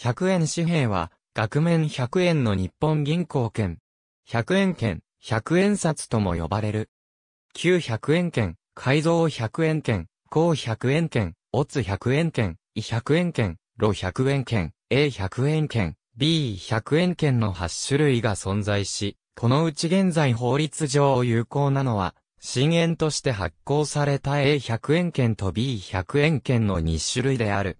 100円紙幣は、額面100円の日本銀行券。100円券、100円札とも呼ばれる。旧100円券、改造100円券、高100円券、オツ100円券、イ100円券、ロ100円券、A100 円券、B100 円券の8種類が存在し、このうち現在法律上有効なのは、新円として発行された A100 円券と B100 円券の2種類である。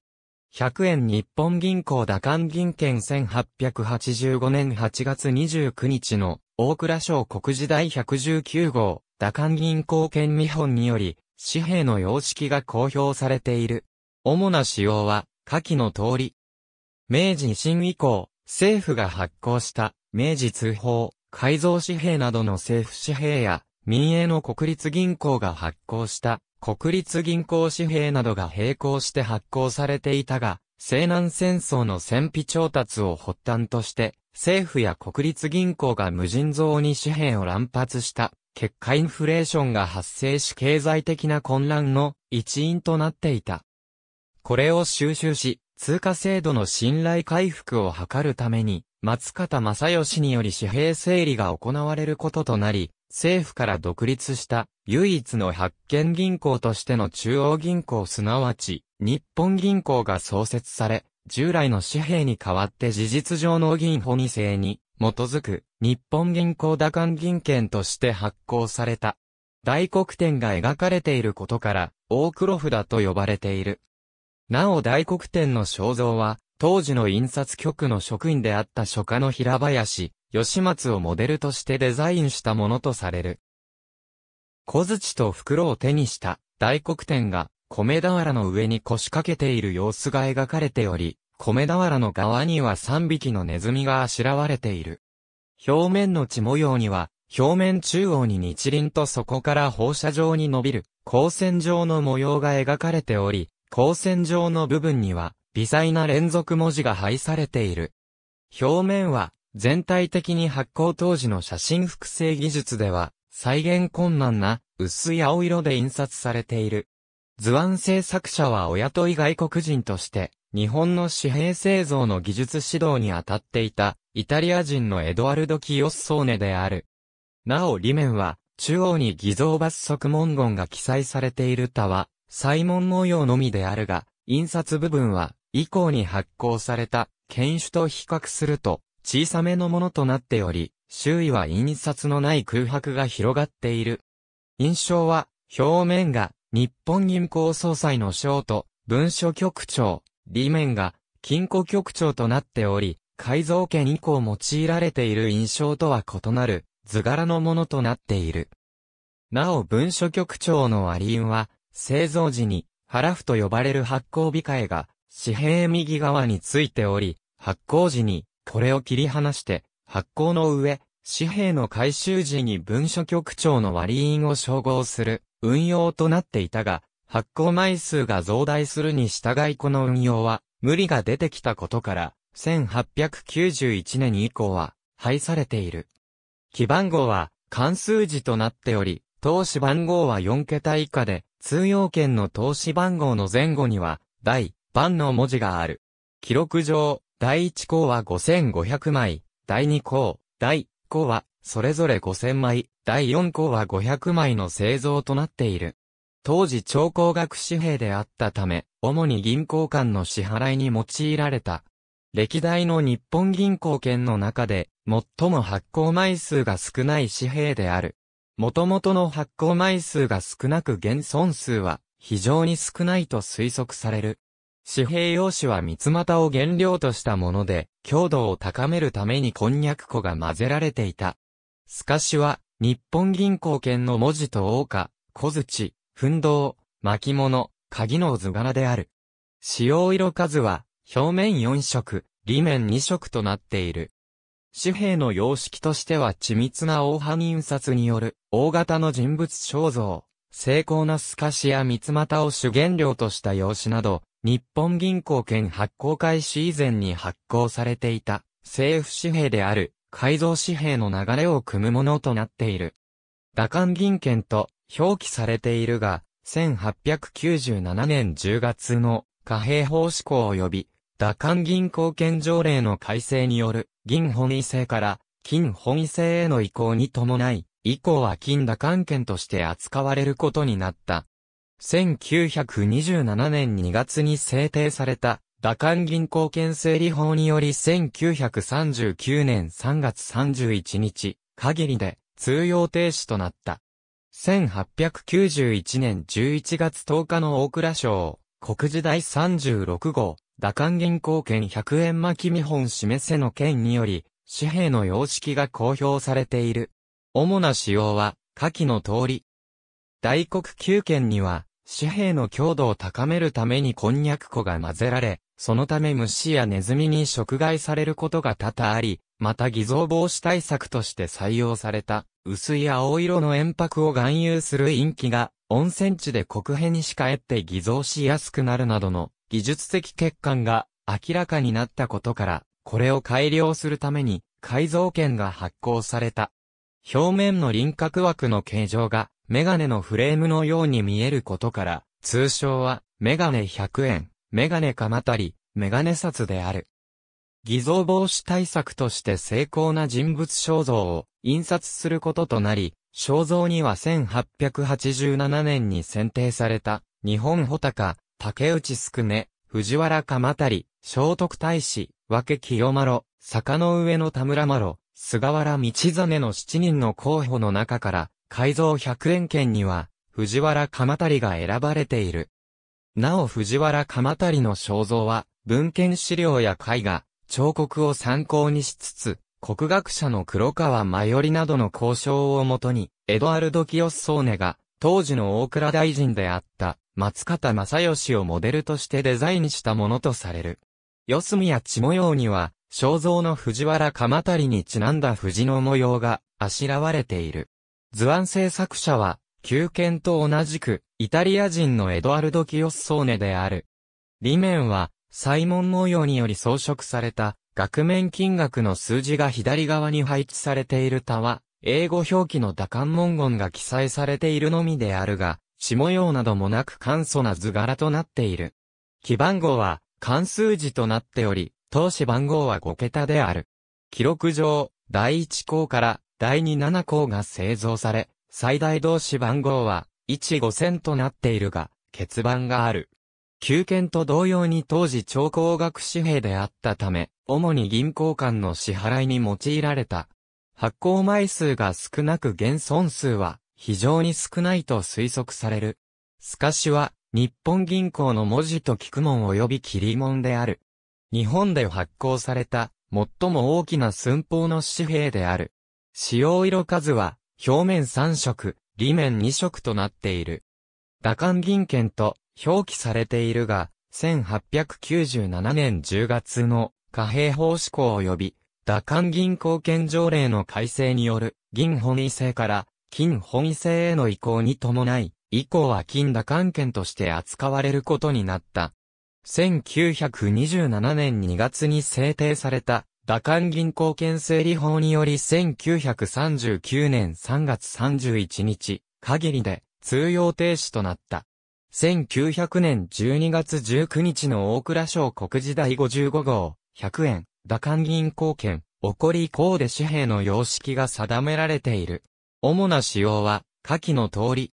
100円日本銀行打官銀券1885年8月29日の大蔵省国時代119号打官銀行券見本により紙幣の様式が公表されている。主な仕様は下記の通り。明治維新以降、政府が発行した明治通報、改造紙幣などの政府紙幣や民営の国立銀行が発行した国立銀行紙幣などが並行して発行されていたが、西南戦争の戦費調達を発端として、政府や国立銀行が無尽蔵に紙幣を乱発した結果インフレーションが発生し経済的な混乱の一因となっていた。これを収集し、通貨制度の信頼回復を図るために、松方正義により紙幣整理が行われることとなり、政府から独立した唯一の発見銀行としての中央銀行すなわち、日本銀行が創設され、従来の紙幣に代わって事実上の銀保2世に基づく日本銀行打艦銀券として発行された。大黒天が描かれていることから、大黒札と呼ばれている。なお大黒天の肖像は、当時の印刷局の職員であった書家の平林、吉松をモデルとしてデザインしたものとされる。小槌と袋を手にした大黒天が米俵の上に腰掛けている様子が描かれており、米俵の側には3匹のネズミがあしらわれている。表面の血模様には、表面中央に日輪とそこから放射状に伸びる、光線状の模様が描かれており、光線状の部分には、微細な連続文字が配されている。表面は、全体的に発光当時の写真複製技術では、再現困難な薄い青色で印刷されている。図案制作者はお雇い外国人として、日本の紙幣製造の技術指導に当たっていた、イタリア人のエドワルド・キヨッソーネである。なお、裏面は、中央に偽造罰則文言が記載されている他は、モン模様のみであるが、印刷部分は、以降に発行された、犬種と比較すると、小さめのものとなっており、周囲は印刷のない空白が広がっている。印象は、表面が日本銀行総裁の章と文書局長、裏面が金庫局長となっており、改造権以降用いられている印象とは異なる図柄のものとなっている。なお文書局長の割印は、製造時に、ハラフと呼ばれる発行控えが、紙幣右側についており、発行時に、これを切り離して、発行の上、紙幣の回収時に文書局長の割印を照合する運用となっていたが、発行枚数が増大するに従いこの運用は無理が出てきたことから、1891年以降は廃されている。基番号は関数字となっており、投資番号は4桁以下で、通用券の投資番号の前後には、第、番の文字がある。記録上、第1項は5500枚、第2項、第1項は、それぞれ5000枚、第4項は500枚の製造となっている。当時超高額紙幣であったため、主に銀行間の支払いに用いられた。歴代の日本銀行券の中で、最も発行枚数が少ない紙幣である。元々の発行枚数が少なく現存数は非常に少ないと推測される。紙幣用紙は三つ股を原料としたもので、強度を高めるためにこんにゃく粉が混ぜられていた。透かしは、日本銀行券の文字と王花、小槌、奮闘、巻物、鍵の図柄である。使用色数は、表面4色、裏面2色となっている。紙幣の様式としては緻密な大波印刷による、大型の人物肖像、精巧な透かしや三股を主原料とした用紙など、日本銀行券発行開始以前に発行されていた政府紙幣である改造紙幣の流れを組むものとなっている。打艦銀券と表記されているが、1897年10月の貨幣法施行及び、打艦銀行券条例の改正による銀本位制から金本位制への移行に伴い、以降は金打艦券として扱われることになった。1927年2月に制定された、打艦銀行券整理法により1939年3月31日、限りで通用停止となった。1891年11月10日の大倉省、国時代36号、打艦銀行券100円巻見本示せの件により、紙幣の様式が公表されている。主な仕様は、下記の通り。大国9券には、紙幣の強度を高めるためにこんにゃく粉が混ぜられ、そのため虫やネズミに食害されることが多々あり、また偽造防止対策として採用された、薄い青色の塩白を含有する陰気が、温泉地で黒辺にしかえって偽造しやすくなるなどの技術的欠陥が明らかになったことから、これを改良するために改造権が発行された。表面の輪郭枠の形状がメガネのフレームのように見えることから、通称は、メガネ100円、メガネかまたり、メガネ札である。偽造防止対策として精巧な人物肖像を印刷することとなり、肖像には1887年に選定された、日本穂高、竹内すくめ、藤原鎌り、聖徳太子、分け清丸、坂の上の田村丸、菅原道真の7人の候補の中から、改造百円券には、藤原鎌足が選ばれている。なお藤原鎌足の肖像は、文献資料や絵画、彫刻を参考にしつつ、国学者の黒川真頼などの交渉をもとに、エドアルド・キヨス・ソーネが、当時の大倉大臣であった松方正義をモデルとしてデザインしたものとされる。四隅や血模様には、肖像の藤原鎌足にちなんだ藤の模様があしらわれている。図案制作者は、旧犬と同じく、イタリア人のエドアルド・キヨスソーネである。裏面は、サイモン模様により装飾された、額面金額の数字が左側に配置されている他は、英語表記の打漢文言が記載されているのみであるが、血模様などもなく簡素な図柄となっている。基番号は、関数字となっており、投資番号は5桁である。記録上、第1項から第27項が製造され、最大同士番号は15000となっているが、欠番がある。旧券と同様に当時超高額紙幣であったため、主に銀行間の支払いに用いられた。発行枚数が少なく現損数は非常に少ないと推測される。透かしは日本銀行の文字と聞くん、及び切りんである。日本で発行された最も大きな寸法の紙幣である。使用色数は、表面3色、裏面2色となっている。打艦銀券と表記されているが、1897年10月の貨幣法施行及び、打艦銀行券条例の改正による銀本位制から金本位制への移行に伴い、以降は金打艦券として扱われることになった。1927年2月に制定された打艦銀行権整理法により1939年3月31日限りで通用停止となった。1900年12月19日の大倉省国時第55号、100円、打艦銀行券、起こり以降で紙幣の様式が定められている。主な仕様は、下記の通り。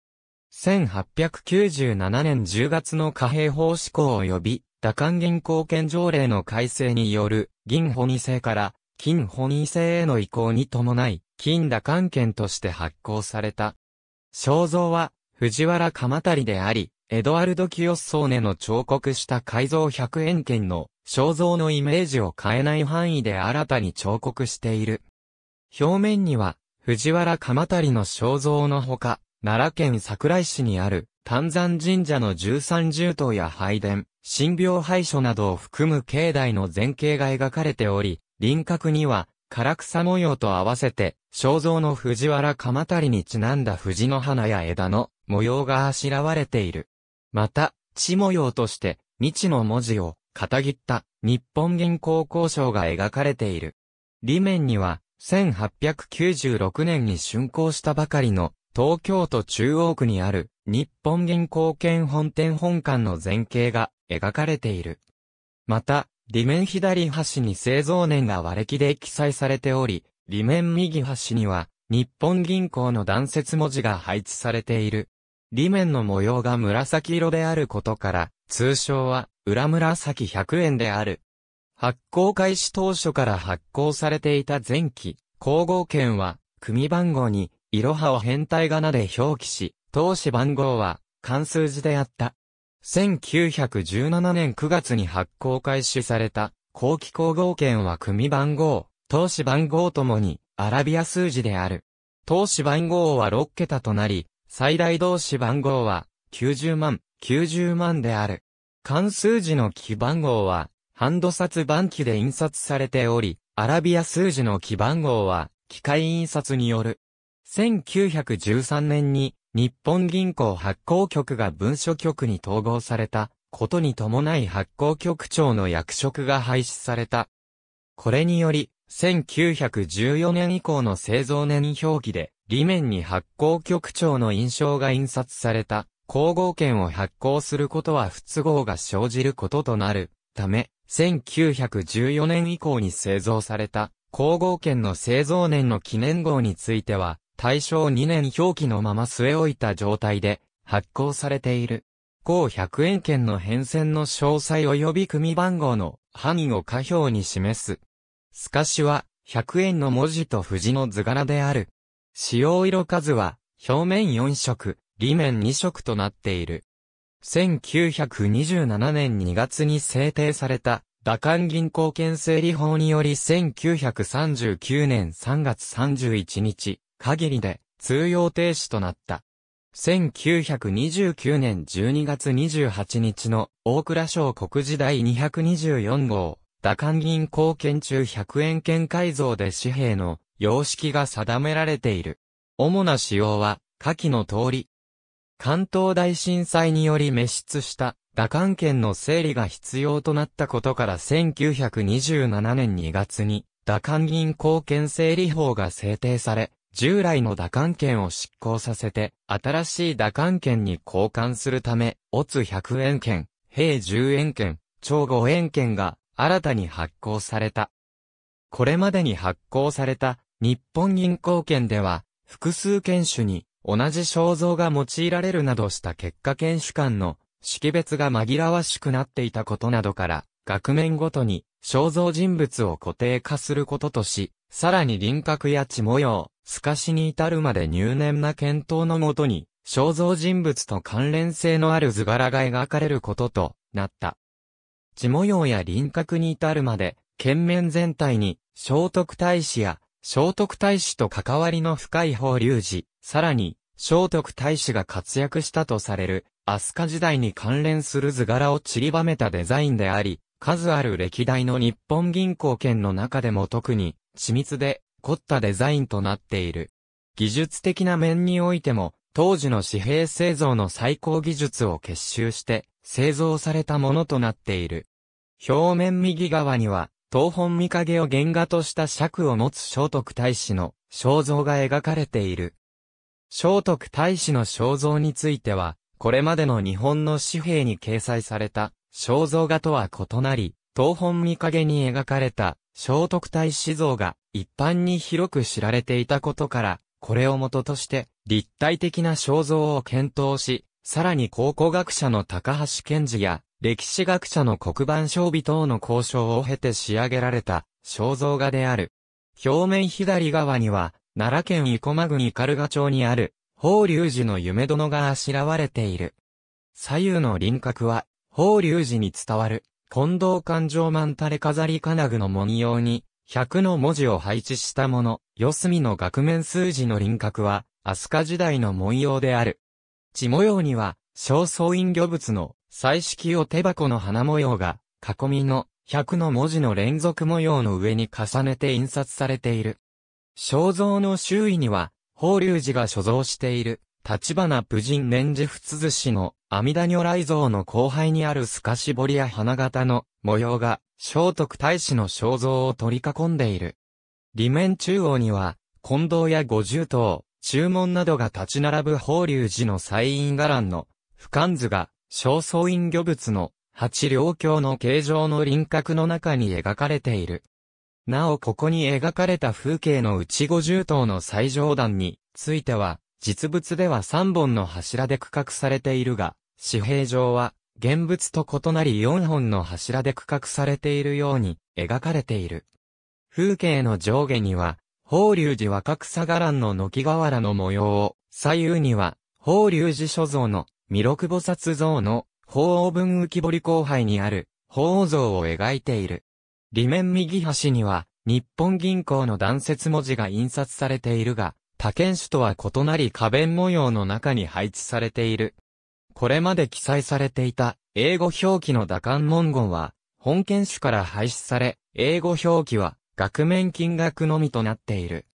1897年10月の貨幣法施行及び、打還銀貢献条例の改正による、銀保二制から、金保二制への移行に伴い、金打還券として発行された。肖像は、藤原鎌足であり、エドワルド・キヨッソーネの彫刻した改造100円券の肖像のイメージを変えない範囲で新たに彫刻している。表面には、藤原鎌足の肖像のほか、奈良県桜井市にある、丹山神社の十三重塔や拝殿、神病廃所などを含む境内の前景が描かれており、輪郭には、唐草模様と合わせて、肖像の藤原鎌足にちなんだ藤の花や枝の模様があしらわれている。また、地模様として、未知の文字を、片切った日本銀行交渉が描かれている。裏面には、1896年に竣工したばかりの、東京都中央区にある、日本銀行券本店本館の前景が描かれている。また、裏面左端に製造年が和暦で記載されており、裏面右端には、日本銀行の断説文字が配置されている。裏面の模様が紫色であることから、通称は、裏紫100円である。発行開始当初から発行されていた前期、皇后券は、組番号に、色派を変態仮名で表記し、当資番号は、漢数字であった。1917年9月に発行開始された、後期工合券は組番号、投資番号ともに、アラビア数字である。投資番号は6桁となり、最大同士番号は、90万、90万である。関数字の基番号は、ハンド札番機で印刷されており、アラビア数字の基番号は、機械印刷による。1913年に、日本銀行発行局が文書局に統合されたことに伴い発行局長の役職が廃止された。これにより、1914年以降の製造年表記で、裏面に発行局長の印象が印刷された、皇后券を発行することは不都合が生じることとなるため、1914年以降に製造された、皇后券の製造年の記念号については、大正2年表記のまま据え置いた状態で発行されている。高100円券の変遷の詳細及び組番号の範囲を下表に示す。透かしは100円の文字と藤の図柄である。使用色数は表面4色、裏面2色となっている。1927年2月に制定された、打艦銀行券整理法により1939年3月31日、限りで通用停止となった。1929年12月28日の大蔵省国時代224号、打官銀行券中100円券改造で紙幣の様式が定められている。主な仕様は、下記の通り。関東大震災により滅失した打官券の整理が必要となったことから1927年2月に打官銀行券整理法が制定され、従来の打艦券を執行させて、新しい打艦券に交換するため、オツ100円券、兵10円券、超5円券が新たに発行された。これまでに発行された日本銀行券では、複数券種に同じ肖像が用いられるなどした結果券種間の識別が紛らわしくなっていたことなどから、額面ごとに肖像人物を固定化することとし、さらに輪郭や地模様、透かしに至るまで入念な検討のもとに、肖像人物と関連性のある図柄が描かれることとなった。地模様や輪郭に至るまで、県面全体に、聖徳太子や、聖徳太子と関わりの深い法隆寺、さらに、聖徳太子が活躍したとされる、飛鳥時代に関連する図柄を散りばめたデザインであり、数ある歴代の日本銀行券の中でも特に、緻密で、凝ったデザインとなっている。技術的な面においても、当時の紙幣製造の最高技術を結集して製造されたものとなっている。表面右側には、東本見影を原画とした尺を持つ聖徳太子の肖像が描かれている。聖徳太子の肖像については、これまでの日本の紙幣に掲載された肖像画とは異なり、東本見影に描かれた聖徳太子像が一般に広く知られていたことから、これを元として立体的な肖像を検討し、さらに考古学者の高橋賢治や歴史学者の黒板装備等の交渉を経て仕上げられた肖像画である。表面左側には、奈良県生駒郡ル賀町にある、法隆寺の夢殿があしらわれている。左右の輪郭は法隆寺に伝わる、近藤勘定万垂れ飾り金具の文様に、100の文字を配置したもの、四隅の額面数字の輪郭は、飛鳥時代の文様である。地模様には、小僧院魚物の、彩色を手箱の花模様が、囲みの、100の文字の連続模様の上に重ねて印刷されている。肖像の周囲には、法隆寺が所蔵している立花武人年次仏寿司の阿弥陀如来像の後輩にある透かし彫りや花形の模様が聖徳太子の肖像を取り囲んでいる。裏面中央には、近藤や五重塔、注文などが立ち並ぶ法隆寺の祭院伽藍の、俯瞰図が、正倉院御仏の、八両橋の形状の輪郭の中に描かれている。なおここに描かれた風景の内五重塔の最上段については、実物では3本の柱で区画されているが、紙幣上は、現物と異なり4本の柱で区画されているように描かれている。風景の上下には、法隆寺若草伽藍の軒瓦の模様を、左右には、法隆寺所蔵の弥勒菩薩像の法王文浮彫後輩にある法王像を描いている。裏面右端には、日本銀行の断説文字が印刷されているが、他県種とは異なり花弁模様の中に配置されている。これまで記載されていた英語表記の打艦文言は本県種から廃止され、英語表記は額面金額のみとなっている。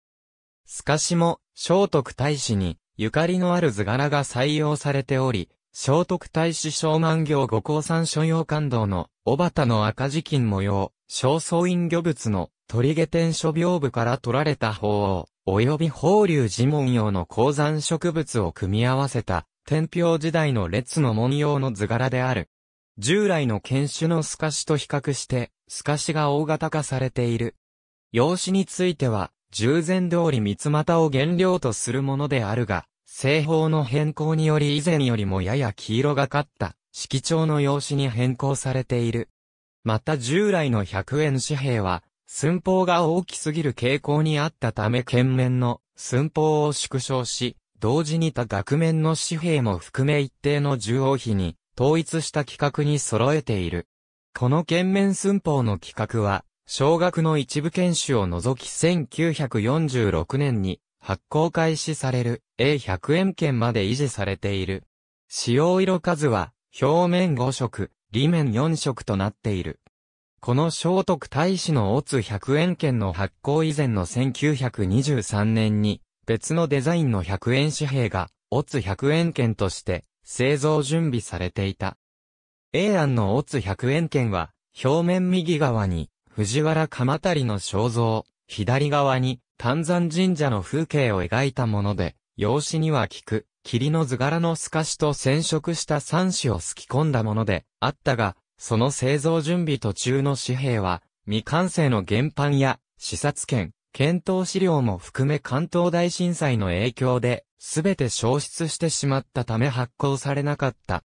透かしも聖徳太子にゆかりのある図柄が採用されており、聖徳太子小万行五甲山所要感動の小畑の赤字金模様、正倉院御仏の鳥下天書屏風から取られた法王、及び法隆寺文様の鉱山植物を組み合わせた、天平時代の列の文様の図柄である。従来の犬種の透かしと比較して、透かしが大型化されている。用紙については、従前通り三股を原料とするものであるが、製法の変更により以前よりもやや黄色がかった、色調の用紙に変更されている。また従来の100円紙幣は、寸法が大きすぎる傾向にあったため県面の寸法を縮小し、同時に他額面の紙幣も含め一定の重要比に統一した規格に揃えている。この県面寸法の規格は、小学の一部研修を除き1946年に発行開始される A100 円券まで維持されている。使用色数は表面5色、裏面4色となっている。この聖徳太子のオツ100円券の発行以前の1923年に、別のデザインの100円紙幣が、オツ100円券として製造準備されていた。永安のオツ100円券は、表面右側に藤原鎌足の肖像、左側に丹山神社の風景を描いたもので、用紙にはく、霧の図柄の透かしと染色した三紙を透き込んだものであったが、その製造準備途中の紙幣は、未完成の原版や、視察権、検討資料も含め関東大震災の影響で、すべて消失してしまったため発行されなかった。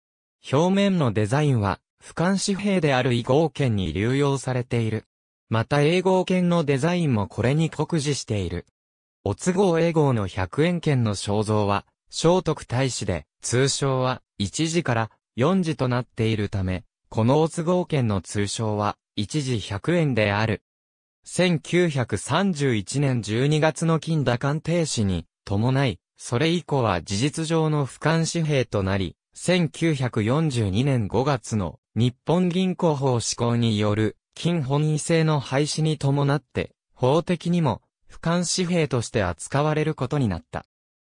表面のデザインは、俯瞰紙幣である異号券に流用されている。また英語圏のデザインもこれに酷似している。お都合英号の100円券の肖像は、聖徳太子で、通称は1時から4時となっているため、このお都合券の通称は1時100円である。1931年12月の金打艦停止に伴い、それ以降は事実上の俯瞰紙幣となり、1942年5月の日本銀行法施行による金本位制の廃止に伴って、法的にも俯瞰紙幣として扱われることになった。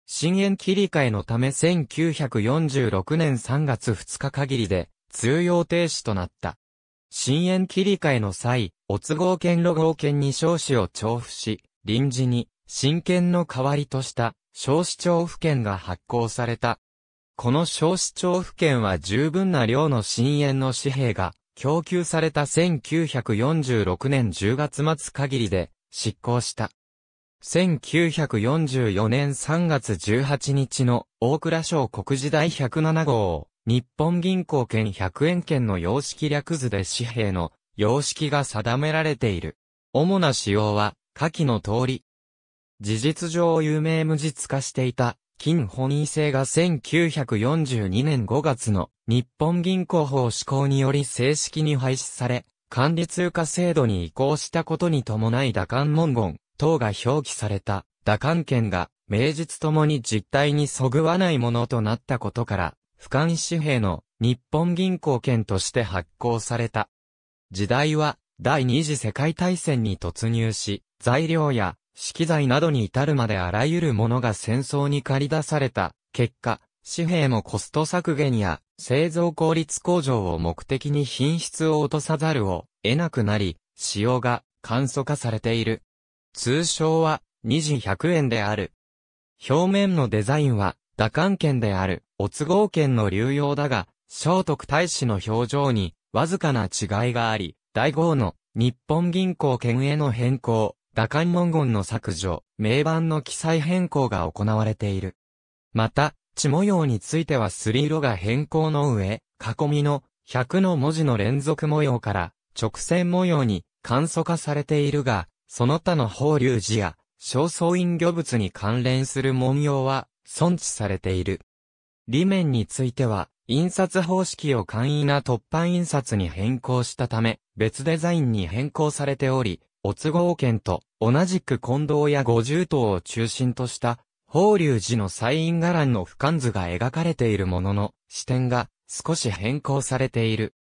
新円切り替えのため1946年3月2日限りで通用停止となった。新円切り替えの際、お都合券ロ号券に少子を調布し、臨時に新券の代わりとした少子調布券が発行された。この少子調布券は十分な量の新円の紙幣が供給された1946年10月末限りで執行した。1944年3月18日の大蔵省国時第107号、日本銀行券100円券の様式略図で紙幣の様式が定められている。主な仕様は、下記の通り。事実上有名無実化していた、金本位制が1942年5月の日本銀行法施行により正式に廃止され、管理通貨制度に移行したことに伴い打艦文言、等が表記された、打艦権が、名実ともに実態にそぐわないものとなったことから、俯瞰紙幣の日本銀行券として発行された。時代は第二次世界大戦に突入し、材料や資機材などに至るまであらゆるものが戦争に駆り出された結果、紙幣もコスト削減や製造効率向上を目的に品質を落とさざるを得なくなり、使用が簡素化されている。通称は、二次百円である。表面のデザインは、打漢剣である、お都合剣の流用だが、聖徳太子の表情に、わずかな違いがあり、第五の、日本銀行券への変更、打漢文言の削除、名盤の記載変更が行われている。また、地模様についてはすり色が変更の上、囲みの百の文字の連続模様から直線模様に簡素化されているが、その他の法隆寺や、正倉院御物に関連する文様は、存置されている。裏面については、印刷方式を簡易な突版印刷に変更したため、別デザインに変更されており、お都合圏と同じく近藤や五重塔を中心とした、法隆寺の祭印伽藍の俯瞰図が描かれているものの、視点が少し変更されている。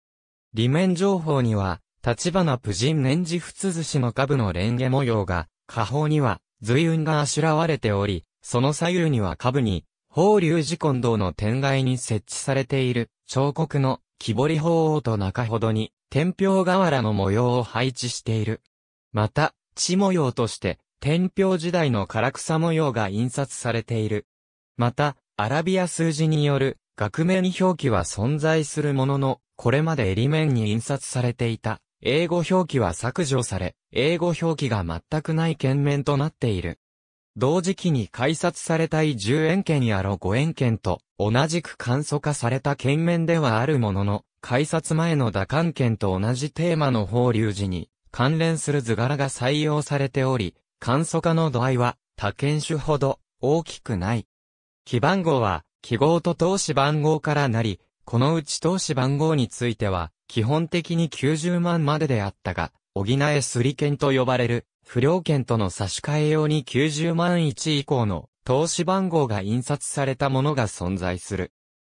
裏面情報には、立花プ人年次仏寿司の下部のレンゲ模様が、下方には、随雲があしらわれており、その左右には下部に、法隆寺金堂の天外に設置されている、彫刻の、木彫り法王と中ほどに、天平瓦の模様を配置している。また、地模様として、天平時代の唐草模様が印刷されている。また、アラビア数字による、額面表記は存在するものの、これまで襟面に印刷されていた英語表記は削除され、英語表記が全くない県面となっている。同時期に改札されたい10円券やろ5円券と同じく簡素化された県面ではあるものの、改札前の打艦券と同じテーマの放流時に関連する図柄が採用されており、簡素化の度合いは他県種ほど大きくない。記番号は記号と投資番号からなり、このうち投資番号については、基本的に90万までであったが、補えすり券と呼ばれる、不良券との差し替え用に90万1以降の投資番号が印刷されたものが存在する。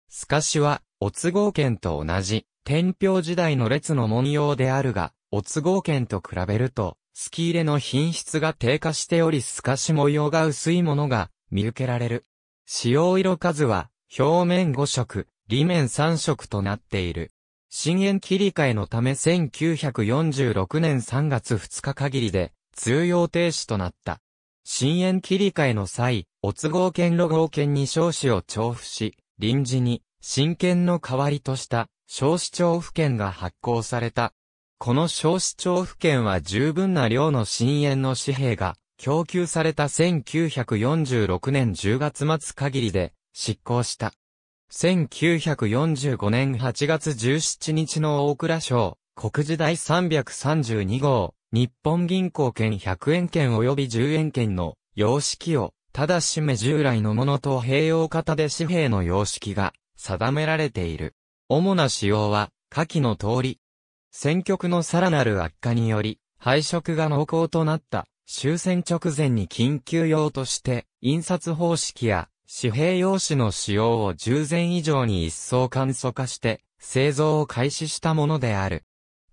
透かしは、お都合券と同じ、天平時代の列の文様であるが、お都合券と比べると、スキ入れの品質が低下しており透かし模様が薄いものが見受けられる。使用色数は、表面5色、裏面三色となっている。深淵切り替えのため1946年3月2日限りで通用停止となった。深淵切り替えの際、お都合剣路号剣に少子を調布し、臨時に、真剣の代わりとした、少子調布券が発行された。この少子調布券は十分な量の深淵の紙幣が、供給された1946年10月末限りで、執行した。1945年8月17日の大蔵省、国時代332号、日本銀行券100円券及び10円券の様式を、ただしめ従来のものと併用型で紙幣の様式が定められている。主な仕様は、下記の通り。戦局のさらなる悪化により、配色が濃厚となった、終戦直前に緊急用として、印刷方式や紙幣用紙の使用を従前以上に一層簡素化して、製造を開始したものである。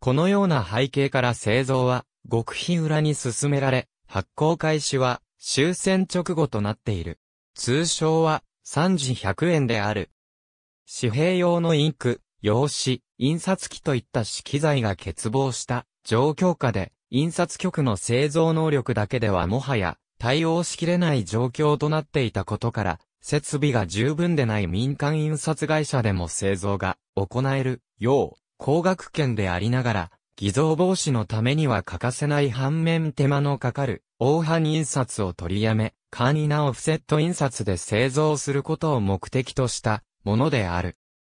このような背景から製造は、極秘裏に進められ、発行開始は、終戦直後となっている。通称は、3時100円である。紙幣用のインク、用紙、印刷機といった資機材が欠乏した状況下で、印刷局の製造能力だけではもはや対応しきれない状況となっていたことから、設備が十分でない民間印刷会社でも製造が行えるよう、高額券でありながら、偽造防止のためには欠かせない反面手間のかかる、大半印刷を取りやめ、簡易なオフセット印刷で製造することを目的としたものである。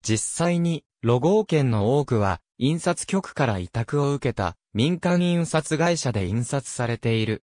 実際に、ロゴ券の多くは、印刷局から委託を受けた民間印刷会社で印刷されている。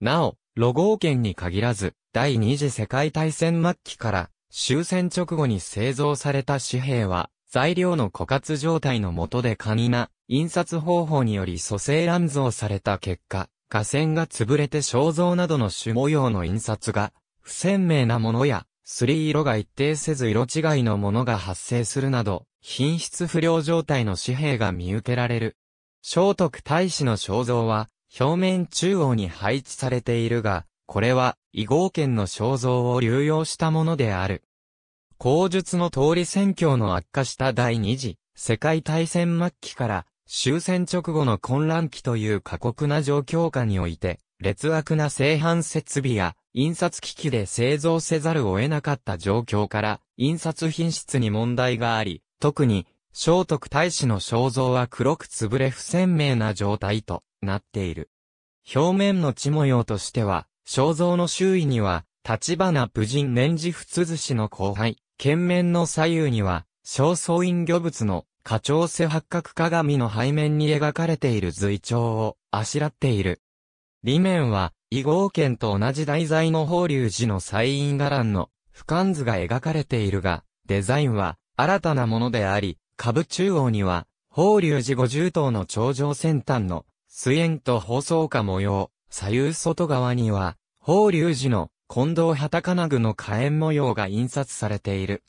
なお、ロゴー県に限らず、第二次世界大戦末期から終戦直後に製造された紙幣は、材料の枯渇状態の下で簡易な印刷方法により蘇生乱造された結果、河川が潰れて肖像などの種模様の印刷が不鮮明なものや、すり色が一定せず色違いのものが発生するなど、品質不良状態の紙幣が見受けられる。聖徳太子の肖像は、表面中央に配置されているが、これは、異合圏の肖像を流用したものである。口述の通り戦況の悪化した第二次、世界大戦末期から、終戦直後の混乱期という過酷な状況下において、劣悪な製版設備や、印刷機器で製造せざるを得なかった状況から、印刷品質に問題があり、特に、聖徳太子の肖像は黒く潰れ不鮮明な状態となっている。表面の地模様としては、肖像の周囲には、立花武人年次仏寿司の後輩、剣面の左右には、正倉院魚物の花鳥背八角鏡の背面に描かれている随鳥をあしらっている。裏面は、異号剣と同じ題材の法隆寺の祭院伽藍の俯瞰図が描かれているが、デザインは新たなものであり、下部中央には、法隆寺五十塔の頂上先端の水煙と放送下模様、左右外側には、法隆寺の近藤畑金具の火炎模様が印刷されている。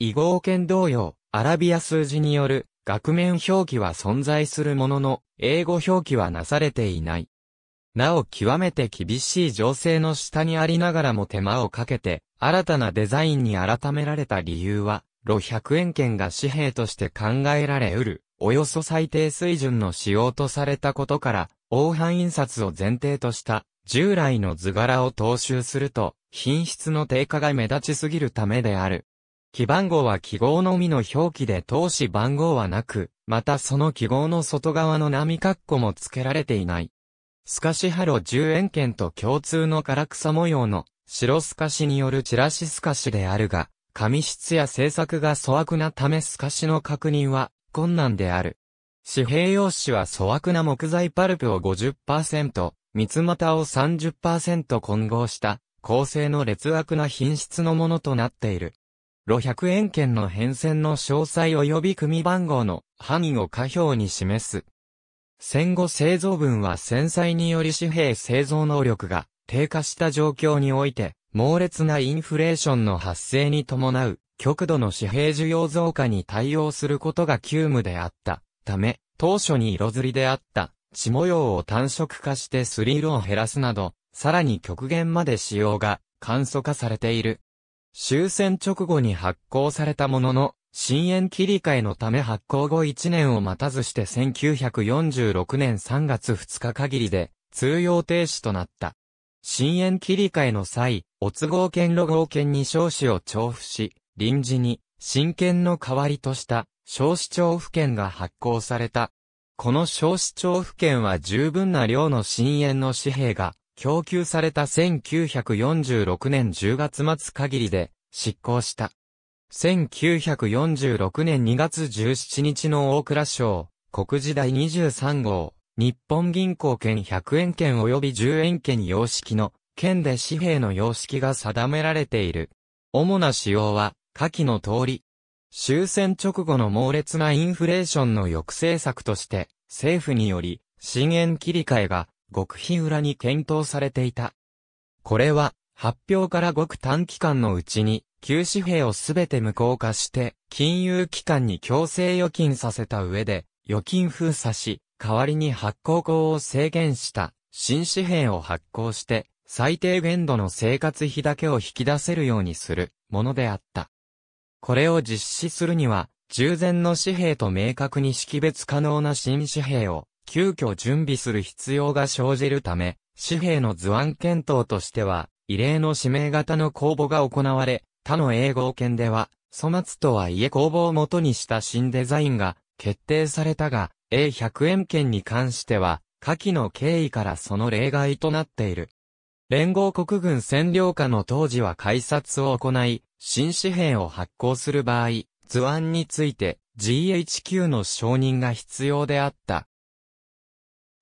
異号圏同様、アラビア数字による額面表記は存在するものの、英語表記はなされていない。なお極めて厳しい情勢の下にありながらも手間をかけて、新たなデザインに改められた理由は、露百円券が紙幣として考えられうる、およそ最低水準の仕様とされたことから、黄斑印刷を前提とした従来の図柄を踏襲すると、品質の低下が目立ちすぎるためである。記番号は記号のみの表記で通し番号はなく、またその記号の外側の波括弧も付けられていない。透かしハロ10円券と共通の唐草模様の白透かしによるチラシ透かしであるが、紙質や製作が粗悪なため透かしの確認は困難である。紙幣用紙は粗悪な木材パルプを50%、三つ股を30%混合した構成の劣悪な品質のものとなっている。路百円券の変遷の詳細及び組番号の範囲を下表に示す。戦後製造分は繊細により紙幣製造能力が低下した状況において、猛烈なインフレーションの発生に伴う極度の紙幣需要増加に対応することが急務であったため、当初に色づりであった血模様を単色化してスリルを減らすなど、さらに極限まで使用が簡素化されている。終戦直後に発行されたものの、新淵切り替えのため発行後1年を待たずして1946年3月2日限りで通用停止となった。新淵切り替えの際、お都合券ロ合券に少子を調布し、臨時に、新権の代わりとした、小市長府県が発行された。この小市長府県は十分な量の新円の紙幣が、供給された1946年10月末限りで、執行した。1946年2月17日の大蔵省、国時代23号、日本銀行券100円券及び10円券様式の、県で紙幣の様式が定められている。主な仕様は、下記の通り、終戦直後の猛烈なインフレーションの抑制策として、政府により、新淵切り替えが、極秘裏に検討されていた。これは、発表からごく短期間のうちに、旧紙幣をすべて無効化して、金融機関に強制預金させた上で、預金封鎖し、代わりに発行口を制限した、新紙幣を発行して、最低限度の生活費だけを引き出せるようにする、ものであった。これを実施するには、従前の紙幣と明確に識別可能な新紙幣を急遽準備する必要が生じるため、紙幣の図案検討としては、異例の指名型の公募が行われ、他の英語圏では、粗末とはいえ公募を元にした新デザインが決定されたが、A100 円券に関しては、下記の経緯からその例外となっている。連合国軍占領下の当時は改札を行い、新紙幣を発行する場合、図案について GHQ の承認が必要であった。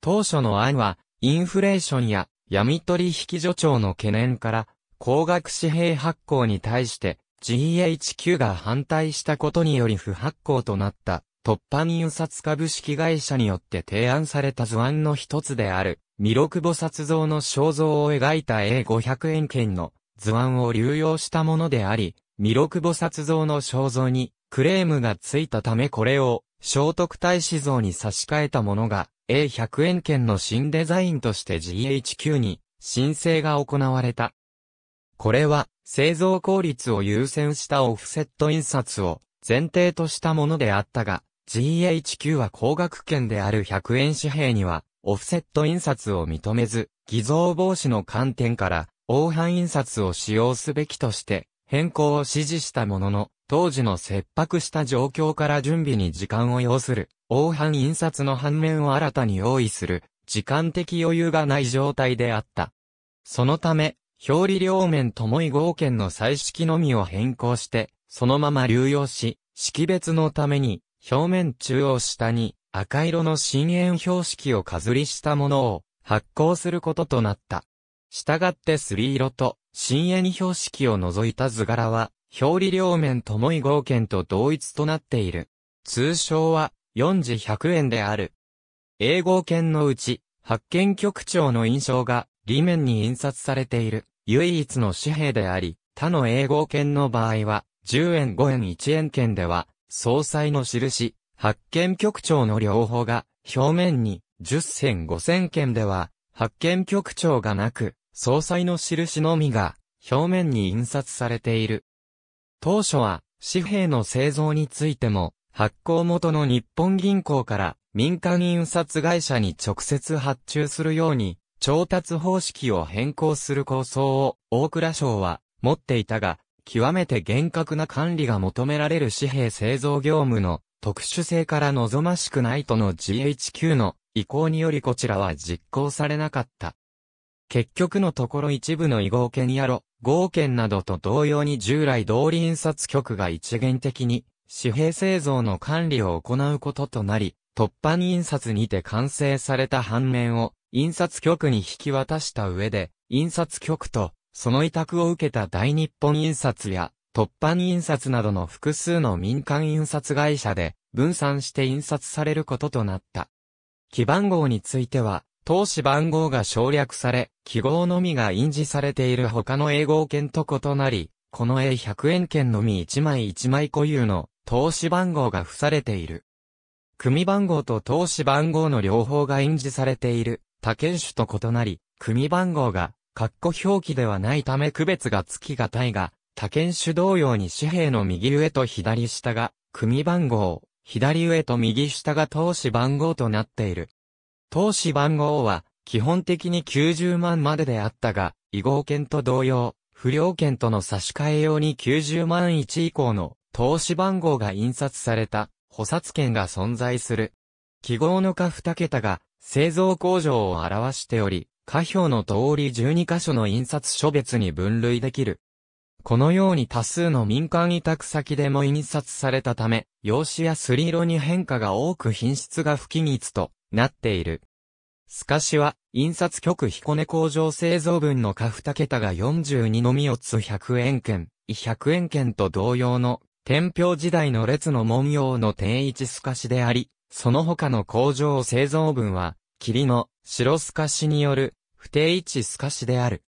当初の案は、インフレーションや闇取引所長の懸念から、高額紙幣発行に対して GHQ が反対したことにより不発行となった突破入札株式会社によって提案された図案の一つである、弥勒菩薩像の肖像を描いた A500 円券の図案を流用したものであり、弥勒菩薩像の肖像にクレームがついたためこれを聖徳太子像に差し替えたものが A100 円券の新デザインとして GHQ に申請が行われた。これは製造効率を優先したオフセット印刷を前提としたものであったが、GHQ は高額券である100円紙幣にはオフセット印刷を認めず、偽造防止の観点から黄斑印刷を使用すべきとして、変更を指示したものの、当時の切迫した状況から準備に時間を要する、黄斑印刷の反面を新たに用意する、時間的余裕がない状態であった。そのため、表裏両面ともに合件の彩色のみを変更して、そのまま流用し、識別のために、表面中央下に赤色の深淵標識を飾りしたものを発行することとなった。したがってすり色と深に標識を除いた図柄は、表裏両面ともい合券と同一となっている。通称は、4時100円である。英語券のうち、発見局長の印象が、裏面に印刷されている、唯一の紙幣であり、他の英語券の場合は、10円5円1円券では、総裁の印、発見局長の両方が、表面に、10銭5銭圏では、発見局長がなく、総裁の印のみが、表面に印刷されている。当初は、紙幣の製造についても、発行元の日本銀行から民間印刷会社に直接発注するように、調達方式を変更する構想を大蔵省は持っていたが、極めて厳格な管理が求められる紙幣製造業務の特殊性から望ましくないとの GHQ の意向によりこちらは実行されなかった。結局のところ一部の違合権やろ、合権などと同様に従来通り印刷局が一元的に紙幣製造の管理を行うこととなり、突破印刷にて完成された版面を印刷局に引き渡した上で、印刷局とその委託を受けた大日本印刷や突破印刷などの複数の民間印刷会社で分散して印刷されることとなった。記番号については、投資番号が省略され、記号のみが印字されている他の英語圏と異なり、この A100 円券のみ1枚1枚固有の投資番号が付されている。組番号と投資番号の両方が印字されている他犬種と異なり、組番号が括弧表記ではないため区別がつきがたいが、他県種同様に紙幣の右上と左下が組番号、左上と右下が投資番号となっている。投資番号は、基本的に90万までであったが、違合券と同様、不良券との差し替え用に90万1以降の投資番号が印刷された補殺券が存在する。記号の下2桁が製造工場を表しており、下表の通り12箇所の印刷書別に分類できる。このように多数の民間委託先でも印刷されたため、用紙やすり色に変化が多く品質が不均一となっている。スカシは、印刷局彦根工場製造分のカフタ桁が42のみをつ100円券、100円券と同様の、天平時代の列の文様の定位置スカシであり、その他の工場製造分は、霧の白スカシによる不定位置スカシである。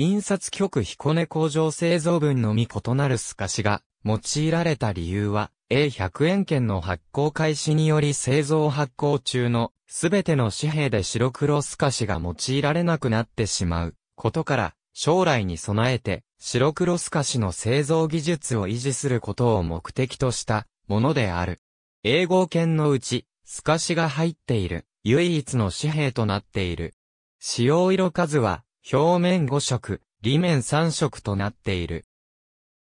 印刷局彦根工場製造分のみ異なる透かしが用いられた理由は、A100 円券の発行開始により製造発行中のすべての紙幣で白黒透かしが用いられなくなってしまうことから、将来に備えて白黒透かしの製造技術を維持することを目的としたものである。英語券のうち、透かしが入っている唯一の紙幣となっている。使用色数は表面5色、裏面3色となっている。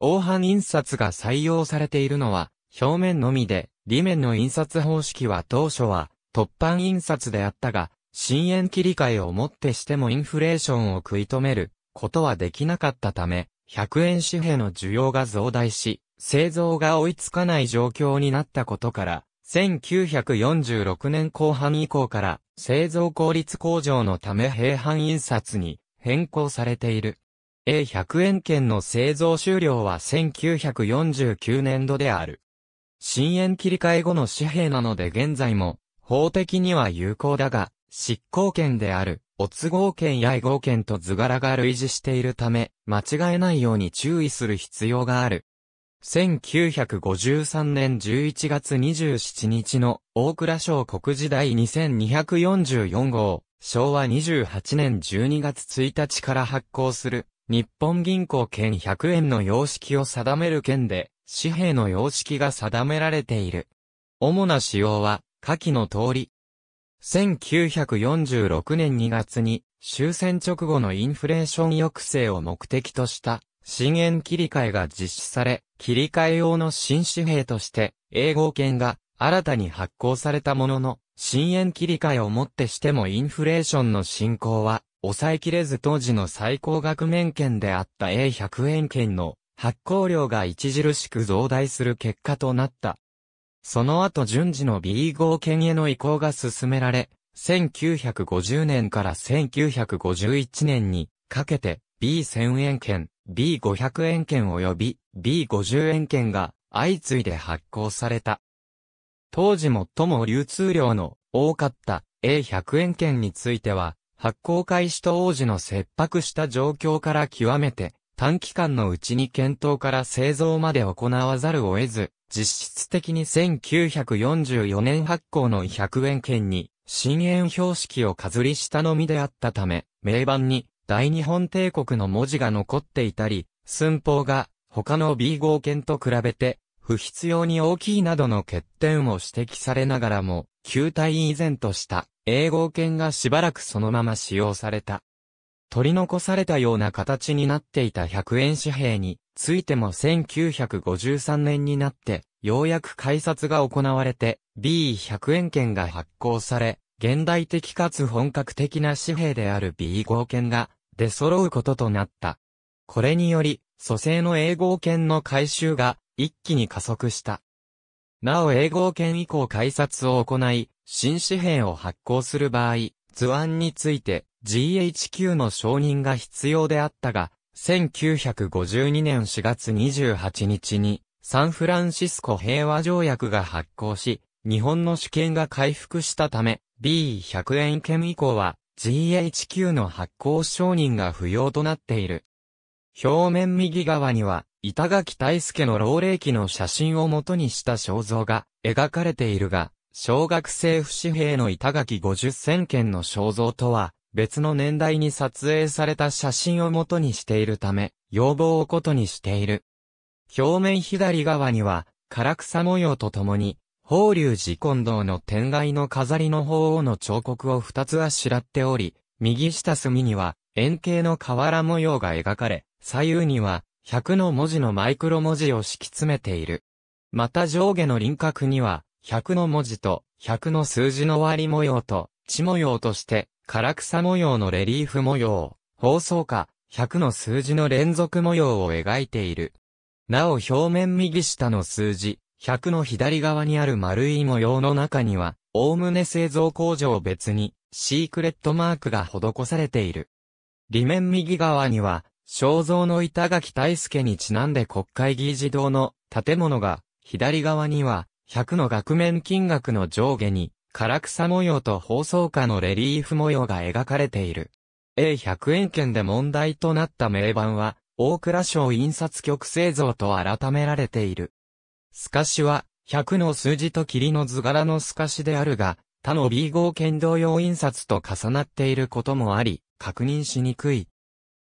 黄斑印刷が採用されているのは、表面のみで、裏面の印刷方式は当初は、突版印刷であったが、深淵切り替えをもってしてもインフレーションを食い止めることはできなかったため、100円紙幣の需要が増大し、製造が追いつかない状況になったことから、1946年後半以降から製造効率向上のため平板印刷に変更されている。A100 円券の製造終了は1949年度である。新円切り替え後の紙幣なので現在も法的には有効だが執行権であるお都合権や違合権と図柄が類似しているため間違えないように注意する必要がある。1953年11月27日の大蔵省国時代2244号、昭和28年12月1日から発行する、日本銀行券100円の様式を定める件で、紙幣の様式が定められている。主な仕様は、下記の通り。1946年2月に、終戦直後のインフレーション抑制を目的とした、新円切り替えが実施され、切り替え用の新紙幣として、英語券が新たに発行されたものの、新円切り替えをもってしてもインフレーションの進行は、抑えきれず当時の最高額面券であった A100 円券の発行量が著しく増大する結果となった。その後順次の B5 券への移行が進められ、1950年から1951年にかけて B1000 円券、B500 円券及び B50 円券が相次いで発行された。当時最も流通量の多かった A100 円券については、発行開始と王子の切迫した状況から極めて短期間のうちに検討から製造まで行わざるを得ず、実質的に1944年発行の100円券に、新円標識を飾りしたのみであったため、名盤に大日本帝国の文字が残っていたり、寸法が他の B 号犬と比べて不必要に大きいなどの欠点を指摘されながらも、旧体以前とした A 号犬がしばらくそのまま使用された。取り残されたような形になっていた100円紙幣についても1953年になって、ようやく改札が行われて、B100 円券が発行され、現代的かつ本格的な紙幣である b 号券が出揃うこととなった。これにより、蘇生の英語圏の改修が一気に加速した。なお英語圏以降改札を行い、新紙幣を発行する場合、図案について GHQ の承認が必要であったが、1952年4月28日にサンフランシスコ平和条約が発行し、日本の主権が回復したため、B100 円券以降は GHQ の発行承認が不要となっている。表面右側には、板垣大介の老齢期の写真を元にした肖像が描かれているが、小学生不死兵の板垣五十千件の肖像とは、別の年代に撮影された写真を元にしているため、要望をことにしている。表面左側には、唐草模様とともに、法隆寺近堂の天外の飾りの鳳凰の彫刻を二つあしらっており、右下隅には円形の瓦模様が描かれ、左右には100の文字のマイクロ文字を敷き詰めている。また上下の輪郭には100の文字と100の数字の割模様と地模様として唐草模様のレリーフ模様、放送下、100の数字の連続模様を描いている。なお表面右下の数字、100の左側にある丸い模様の中には、おおむね製造工場別に、シークレットマークが施されている。裏面右側には、肖像の板垣大輔にちなんで国会議事堂の建物が、左側には、100の額面金額の上下に、唐草模様と放送下のレリーフ模様が描かれている。A100 円券で問題となった名版は、大倉省印刷局製造と改められている。透かしは、100の数字と霧の図柄の透かしであるが、他の B 号剣同様印刷と重なっていることもあり、確認しにくい。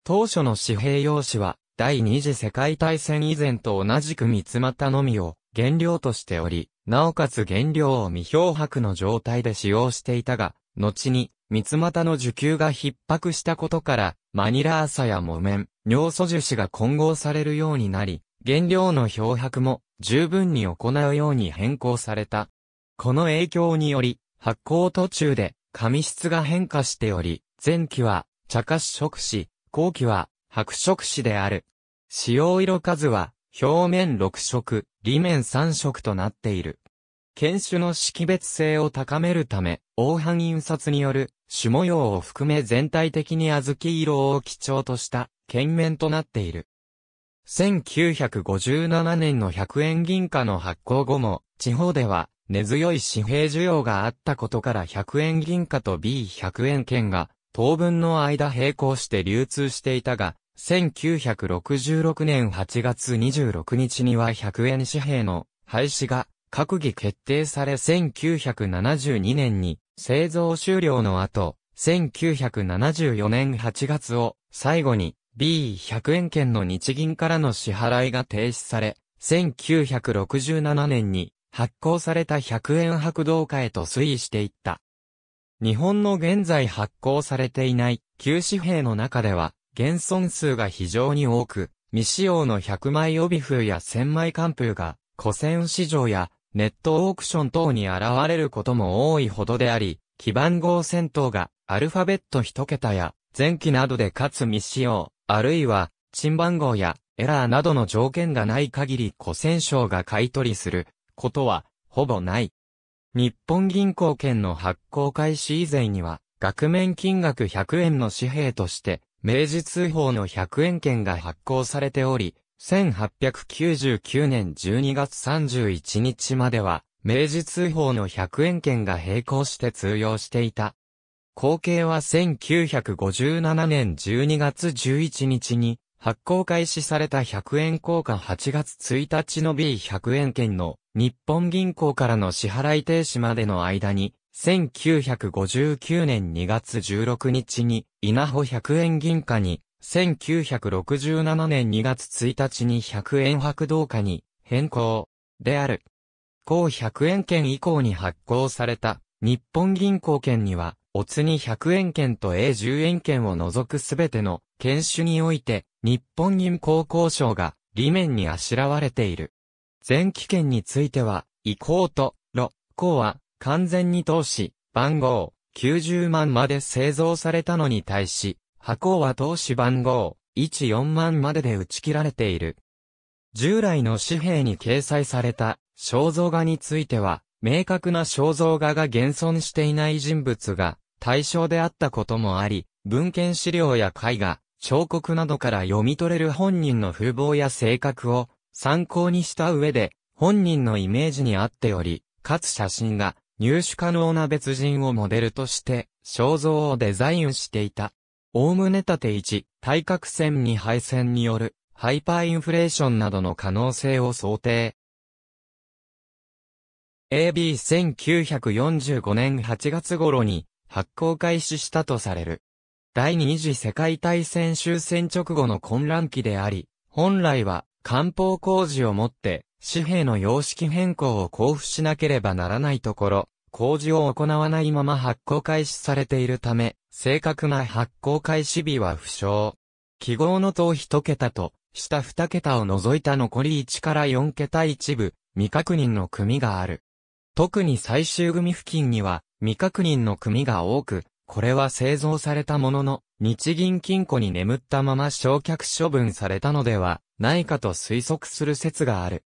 当初の紙幣用紙は、第二次世界大戦以前と同じく三つ股のみを原料としており、なおかつ原料を未漂白の状態で使用していたが、後に、三つ股の受給が逼迫したことから、マニラ朝や木綿、尿素樹脂が混合されるようになり、原料の漂白も十分に行うように変更された。この影響により、発酵途中で紙質が変化しており、前期は茶褐色紙、後期は白色紙である。使用色数は表面6色、裏面3色となっている。犬種の識別性を高めるため、黄斑印刷による種模様を含め全体的に小豆色を基調とした、剣面となっている。1957年の100円銀貨の発行後も、地方では根強い紙幣需要があったことから100円銀貨と B100 円券が当分の間並行して流通していたが、1966年8月26日には100円紙幣の廃止が閣議決定され1972年に製造終了の後、1974年8月を最後に B100 円券の日銀からの支払いが停止され、1967年に発行された100円白銅貨へと推移していった。日本の現在発行されていない旧紙幣の中では、現存数が非常に多く、未使用の100枚帯風や1000枚寒風が、古銭市場やネットオークション等に現れることも多いほどであり、基盤号戦等がアルファベット一桁や前期などでかつ未使用、あるいは、ン番号やエラーなどの条件がない限り古戦省が買い取りすることはほぼない。日本銀行券の発行開始以前には、額面金額100円の紙幣として、明治通報の100円券が発行されており、1899年12月31日までは、明治通報の100円券が並行して通用していた。後継は1957年12月11日に発行開始された100円硬貨8月1日の B100 円券の日本銀行からの支払い停止までの間に、1959年2月16日に稲穂100円銀貨に、1967年2月1日に100円白銅貨に変更である。後100円券以降に発行された日本銀行券にはおつに100円券と A10 円券を除くすべての犬種において、日本銀行交渉が理面にあしらわれている。前期券については、移行と、ロ、項は完全に通し、番号90万まで製造されたのに対し、箱は投資番号14万までで打ち切られている。従来の紙幣に掲載された肖像画については、明確な肖像画が現存していない人物が対象であったこともあり、文献資料や絵画、彫刻などから読み取れる本人の風貌や性格を参考にした上で、本人のイメージに合っており、かつ写真が入手可能な別人をモデルとして肖像をデザインしていた。おおむね縦1、対角線2配線によるハイパーインフレーションなどの可能性を想定。AB1945 年8月頃に発行開始したとされる。第二次世界大戦終戦直後の混乱期であり、本来は官報工事をもって紙幣の様式変更を交付しなければならないところ、工事を行わないまま発行開始されているため、正確な発行開始日は不詳。記号の等1桁と、下2桁を除いた残り1から4桁一部、未確認の組がある。特に最終組付近には、未確認の組が多く、これは製造されたものの、日銀金庫に眠ったまま焼却処分されたのではないかと推測する説がある。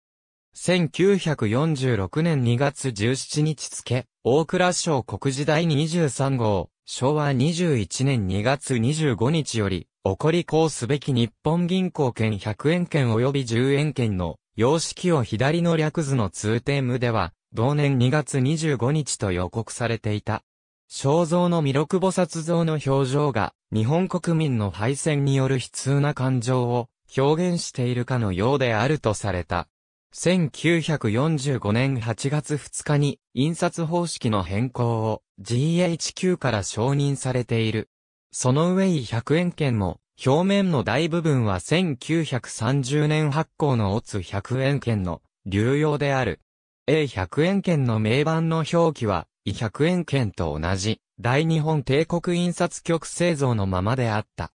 1946年2月17日付、大倉省国時代23号、昭和21年2月25日より、起こりこうすべき日本銀行券100円券及び10円券の、様式を左の略図の通テームでは、同年2月25日と予告されていた。肖像の弥勒菩薩像の表情が、日本国民の敗戦による悲痛な感情を表現しているかのようであるとされた。1945年8月2日に印刷方式の変更を GHQ から承認されている。その上位100円券も表面の大部分は1930年発行のオツ100円券の流用である。A100 円券の名板の表記は、E100 円券と同じ、大日本帝国印刷局製造のままであった。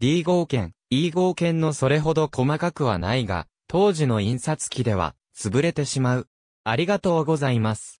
D 号券、E 号券のそれほど細かくはないが、当時の印刷機では、潰れてしまう。ありがとうございます。